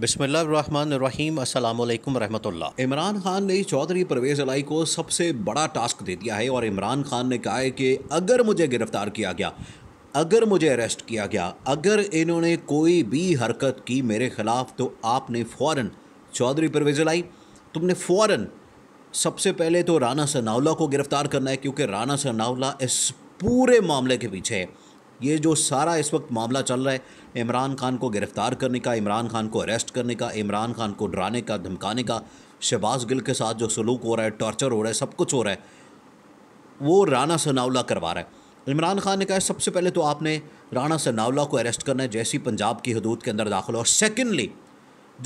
बिसमीम अल्लाम इमरान खान ने चौधरी परवेज़ अलाई को सबसे बड़ा टास्क दे दिया है और इमरान खान ने कहा है कि अगर मुझे गिरफ़्तार किया गया अगर मुझे अरेस्ट किया गया अगर इन्होंने कोई भी हरकत की मेरे ख़िलाफ़ तो आपने फ़ौर चौधरी परवेज़ अलाई तुमने फ़ौर सबसे पहले तो राना सनावला को गिरफ़्तार करना है क्योंकि राना सनावला इस पूरे मामले के पीछे है ये जो सारा इस वक्त मामला चल रहा है इमरान खान को गिरफ़्तार करने का इमरान खान को अरेस्ट करने का इमरान खान को डराने का धमकाने का शहबाज गिल के साथ जो सलूक हो रहा है टॉर्चर हो रहा है सब कुछ हो रहा है वो राना सनावला करवा रहा है इमरान खान ने कहा सबसे पहले तो आपने राना सनावला को अरेस्ट करना है जैसी पंजाब की हदूद के अंदर दाखिल और सेकेंडली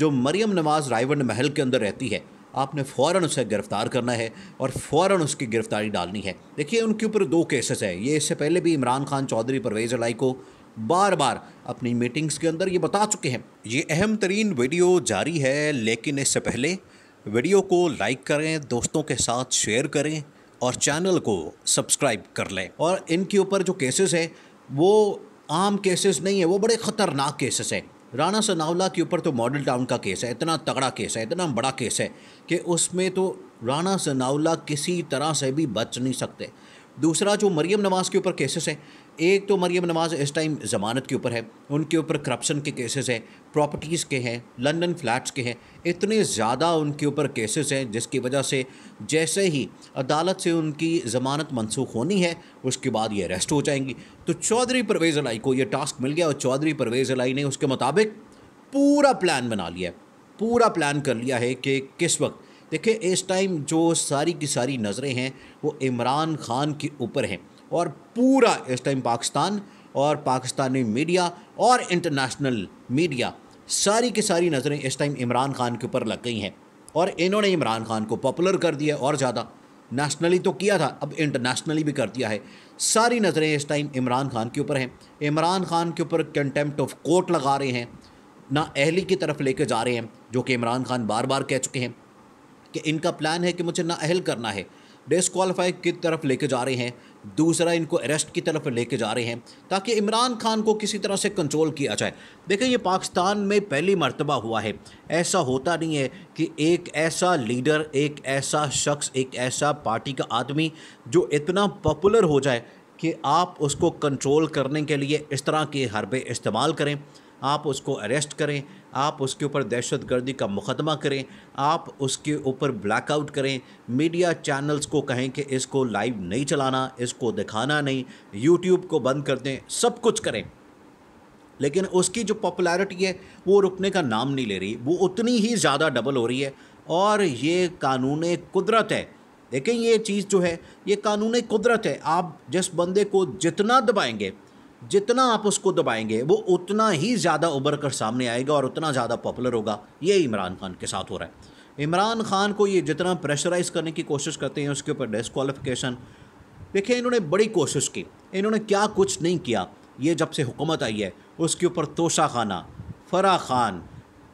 जो मरियम नवाज़ रायवंड महल के अंदर रहती है आपने फ़ौर उसे गिरफ़्तार करना है और फ़ौर उसकी गिरफ़्तारी डालनी है देखिए उनके ऊपर दो केसेस हैं ये इससे पहले भी इमरान खान चौधरी परवेज़ अलाई को बार बार अपनी मीटिंग्स के अंदर ये बता चुके हैं ये अहम तरीन वीडियो जारी है लेकिन इससे पहले वीडियो को लाइक करें दोस्तों के साथ शेयर करें और चैनल को सब्सक्राइब कर लें और इनके ऊपर जो केसेस हैं वो आम केसेस नहीं है वो बड़े ख़तरनाक केसेस हैं राणा सनावला के ऊपर तो मॉडल टाउन का केस है इतना तगड़ा केस है इतना बड़ा केस है कि उसमें तो राणा सनावला किसी तरह से भी बच नहीं सकते दूसरा जो मरियम नवाज़ के ऊपर केसेस हैं एक तो मरियम नवाज़ इस टाइम ज़मानत के ऊपर है उनके ऊपर करप्शन के केसेस हैं प्रॉपर्टीज़ के हैं लंदन फ्लैट्स के हैं इतने ज़्यादा उनके ऊपर केसेस हैं जिसकी वजह से जैसे ही अदालत से उनकी ज़मानत मनसूख होनी है उसके बाद ये अरेस्ट हो जाएंगी तो चौधरी परवेज़ अलाई को ये टास्क मिल गया और चौधरी परवेज़ अलाई ने उसके मुताबिक पूरा प्लान बना लिया है पूरा प्लान कर लिया है कि किस वक्त देखिए इस टाइम जो सारी की सारी नज़रें हैं वो इमरान खान के ऊपर हैं और पूरा इस टाइम पाकिस्तान और पाकिस्तानी मीडिया और इंटरनेशनल मीडिया सारी की सारी नज़रें इस टाइम इमरान खान के ऊपर लग गई हैं और इन्होंने इमरान खान को पॉपुलर कर दिया और ज़्यादा नेशनली तो किया था अब इंटरनेशनली भी कर दिया है सारी नज़रें इस टाइम इमरान खान के ऊपर हैं इमरान खान के ऊपर कंटेम्प्ट ऑफ कोर्ट लगा रहे हैं ना अहली की तरफ लेके जा रहे हैं जो कि इमरान खान बार बार कह चुके हैं कि इनका प्लान है कि मुझे अहल करना है डिसकॉलीफाई की तरफ लेके जा रहे हैं दूसरा इनको अरेस्ट की तरफ लेके जा रहे हैं ताकि इमरान खान को किसी तरह से कंट्रोल किया जाए देखें ये पाकिस्तान में पहली मरतबा हुआ है ऐसा होता नहीं है कि एक ऐसा लीडर एक ऐसा शख्स एक ऐसा पार्टी का आदमी जो इतना पॉपुलर हो जाए कि आप उसको कंट्रोल करने के लिए इस तरह के हरबे इस्तेमाल करें आप उसको अरेस्ट करें आप उसके ऊपर दहशत गर्दी का मुकदमा करें आप उसके ऊपर ब्लैकआउट करें मीडिया चैनल्स को कहें कि इसको लाइव नहीं चलाना इसको दिखाना नहीं यूट्यूब को बंद कर दें सब कुछ करें लेकिन उसकी जो पॉपुलैरिटी है वो रुकने का नाम नहीं ले रही वो उतनी ही ज़्यादा डबल हो रही है और ये कानून कुदरत है देखें ये चीज़ जो है ये कानून कुदरत है आप जिस बंदे को जितना दबाएंगे जितना आप उसको दबाएंगे वो उतना ही ज़्यादा उभर कर सामने आएगा और उतना ज़्यादा पॉपुलर होगा ये इमरान खान के साथ हो रहा है इमरान खान को ये जितना प्रेशराइज करने की कोशिश करते हैं उसके ऊपर डिसक्वालिफिकेशन देखिए इन्होंने बड़ी कोशिश की इन्होंने क्या कुछ नहीं किया ये जब से हुकूमत आई है उसके ऊपर तोशा खाना फरा खान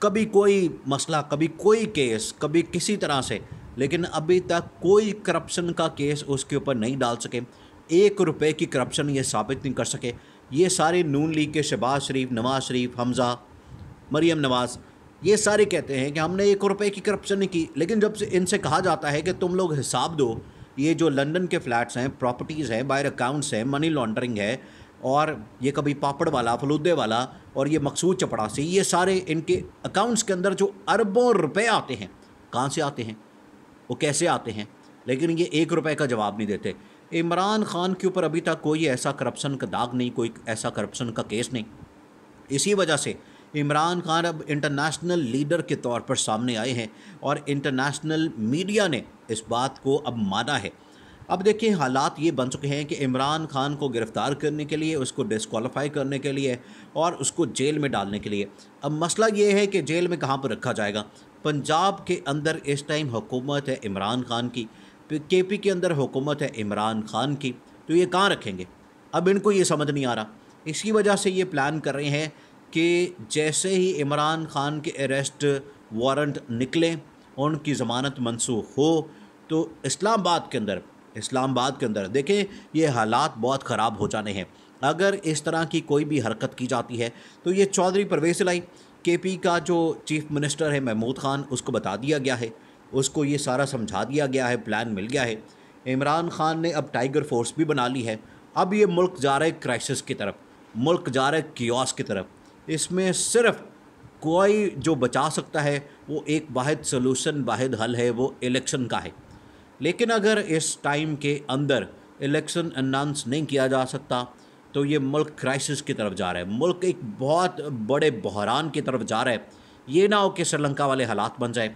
कभी कोई मसला कभी कोई केस कभी किसी तरह से लेकिन अभी तक कोई करप्शन का केस उसके ऊपर नहीं डाल सके एक रुपए की करप्शन ये साबित नहीं कर सके ये सारे नून लीग के शहबाज शरीफ नवाज शरीफ हमज़ा मरियम नवाज़ ये सारे कहते हैं कि हमने एक रुपए की करप्शन नहीं की लेकिन जब से इनसे कहा जाता है कि तुम लोग हिसाब दो ये जो लंदन के फ्लैट्स हैं प्रॉपर्टीज़ हैं बायर अकाउंट्स हैं मनी लॉन्ड्रिंग है और ये कभी पापड़ वाला फलूदे वाला और ये मकसूद चपड़ासी ये सारे इनके अकाउंट्स के अंदर जो अरबों रुपए आते हैं कहाँ से आते हैं वो कैसे आते हैं लेकिन ये एक रुपए का जवाब नहीं देते इमरान खान के ऊपर अभी तक कोई ऐसा करप्शन का दाग नहीं कोई ऐसा करप्शन का केस नहीं इसी वजह से इमरान खान अब इंटरनेशनल लीडर के तौर पर सामने आए हैं और इंटरनेशनल मीडिया ने इस बात को अब माना है अब देखिए हालात ये बन चुके हैं कि इमरान खान को गिरफ़्तार करने के लिए उसको डिसकॉलीफाई करने के लिए और उसको जेल में डालने के लिए अब मसला ये है कि जेल में कहाँ पर रखा जाएगा पंजाब के अंदर इस टाइम हुकूमत है इमरान खान की के पी के अंदर हुकूमत है इमरान खान की तो ये कहाँ रखेंगे अब इनको ये समझ नहीं आ रहा इसकी वजह से ये प्लान कर रहे हैं कि जैसे ही इमरान खान के अरेस्ट वारंट निकले उनकी ज़मानत मनसूख हो तो इस्लामाबाद के अंदर इस्लामाबाद के अंदर देखें ये हालात बहुत ख़राब हो जाने हैं अगर इस तरह की कोई भी हरकत की जाती है तो ये चौधरी परवेज लाई के पी का जो चीफ़ मिनिस्टर है महमूद ख़ान उसको बता दिया गया है उसको ये सारा समझा दिया गया है प्लान मिल गया है इमरान खान ने अब टाइगर फोर्स भी बना ली है अब ये मुल्क जा रहा है क्राइसिस की तरफ मुल्क जा रहा है कियोस की तरफ इसमें सिर्फ कोई जो बचा सकता है वो एक वाद सोलूसन वाद हल है वो इलेक्शन का है लेकिन अगर इस टाइम के अंदर इलेक्शन अनाउंस नहीं किया जा सकता तो ये मुल्क क्राइसिस की तरफ जा रहा है मुल्क एक बहुत बड़े बहरान की तरफ जा रहा है ये ना हो कि श्रीलंका वाले हालात बन जाए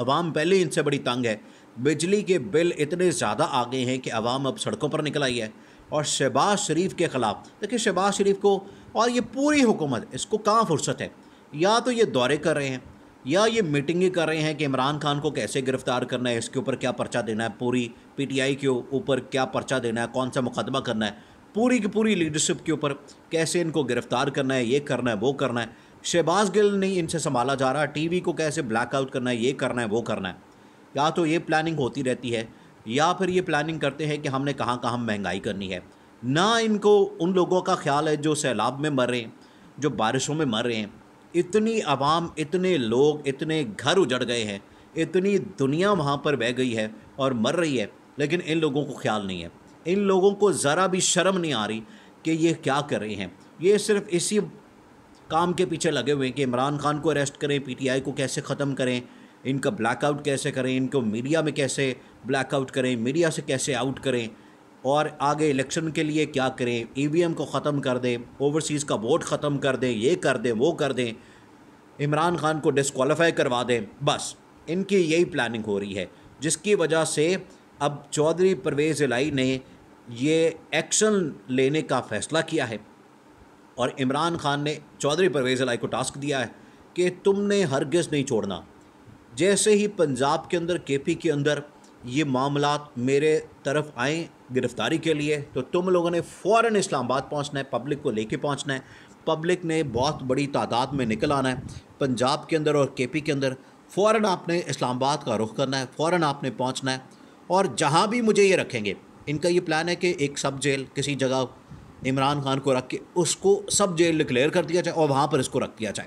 अवाम पहले इनसे बड़ी तंग है बिजली के बिल इतने ज़्यादा आ गए हैं कि अवाम अब सड़कों पर निकल आई है और शहबाज शरीफ के ख़िलाफ़ देखिए शहबाज शरीफ को और ये पूरी हुकूमत इसको कहाँ फुर्सत है या तो ये दौरे कर रहे हैं या ये मीटिंगें कर रहे हैं कि इमरान खान को कैसे गिरफ़्तार करना है इसके ऊपर क्या पर्चा देना है पूरी पीटीआई के ऊपर क्या पर्चा देना है कौन सा मुकदमा करना है पूरी की पूरी लीडरशिप के ऊपर कैसे इनको गिरफ़्तार करना है ये करना है वो करना है शहबाज गिल नहीं इनसे संभाला जा रहा टीवी को कैसे ब्लैकआउट करना है ये करना है वो करना है या तो ये प्लानिंग होती रहती है या फिर ये प्लानिंग करते हैं कि हमने कहाँ कहाँ महंगाई करनी है ना इनको उन लोगों का ख्याल है जो सैलाब में मर रहे हैं जो बारिशों में मर रहे हैं इतनी आवाम इतने लोग इतने घर उजड़ गए हैं इतनी दुनिया वहाँ पर बह गई है और मर रही है लेकिन इन लोगों को ख्याल नहीं है इन लोगों को ज़रा भी शर्म नहीं आ रही कि ये क्या कर रहे हैं ये सिर्फ इसी काम के पीछे लगे हुए हैं कि इमरान खान को अरेस्ट करें पीटीआई को कैसे ख़त्म करें इनका ब्लैकआउट कैसे करें इनको मीडिया में कैसे ब्लैकआउट करें मीडिया से कैसे आउट करें और आगे इलेक्शन के लिए क्या करें ई e को ख़त्म कर दें ओवरसीज़ का वोट ख़त्म कर दें ये कर दें वो कर दें इमरान खान को डिसकॉलीफाई करवा दें बस इनकी यही प्लानिंग हो रही है जिसकी वजह से अब चौधरी परवेज़ इलाई ने ये एक्शन लेने का फ़ैसला किया है और इमरान खान ने चौधरी परवेज़ अलाई को टास्क दिया है कि तुमने हरगज़ नहीं छोड़ना जैसे ही पंजाब के अंदर केपी के अंदर ये मामला मेरे तरफ आए गिरफ़्तारी के लिए तो तुम लोगों ने फ़ौर इस्लामाबाद पहुँचना है पब्लिक को लेके पहुँचना है पब्लिक ने बहुत बड़ी तादाद में निकल आना है पंजाब के अंदर और पी के अंदर फ़ौर आपने इस्लामाबाद का रुख करना है फ़ौर आपने पहुँचना है और जहाँ भी मुझे ये रखेंगे इनका ये प्लान है कि एक सब जेल किसी जगह इमरान खान को रख के उसको सब जेल डिक्लेयर कर दिया जाए और वहाँ पर इसको रख दिया जाए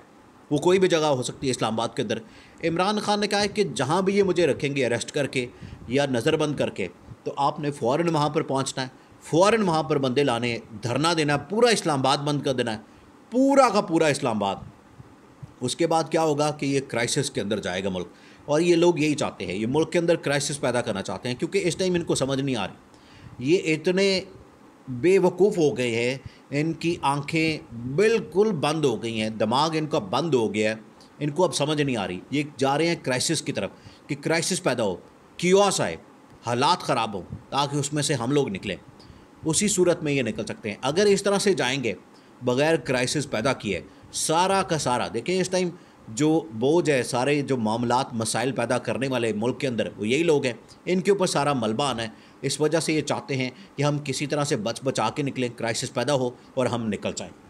वो कोई भी जगह हो सकती है इस्लामाबाद के अंदर इमरान खान ने कहा है कि जहाँ भी ये मुझे रखेंगे अरेस्ट करके या नज़रबंद करके तो आपने फ़ौर वहाँ पर पहुँचना है फ़ौर वहाँ पर बंदे लाने धरना देना है पूरा इस्लामाबाद बंद कर देना है पूरा का पूरा इस्लामाबाद उसके बाद क्या होगा कि ये क्राइसिस के अंदर जाएगा मुल्क और ये लोग यही चाहते हैं ये मुल्क के अंदर क्राइसिस पैदा करना चाहते हैं क्योंकि इस टाइम इनको समझ नहीं आ रही ये इतने बेवकूफ़ हो गए हैं इनकी आंखें बिल्कुल बंद हो गई हैं दिमाग इनका बंद हो गया है इनको अब समझ नहीं आ रही ये जा रहे हैं क्राइसिस की तरफ कि क्राइसिस पैदा हो क्यूस आए हालात ख़राब हो ताकि उसमें से हम लोग निकलें उसी सूरत में ये निकल सकते हैं अगर इस तरह से जाएंगे बगैर क्राइसिस पैदा किए सारा का सारा देखें इस टाइम जो बोझ है सारे जो मामला मसाइल पैदा करने वाले मुल्क के अंदर वो यही लोग हैं इनके ऊपर सारा मलबा आना है इस वजह से ये चाहते हैं कि हम किसी तरह से बच बचा के निकलें क्राइसिस पैदा हो और हम निकल जाएँ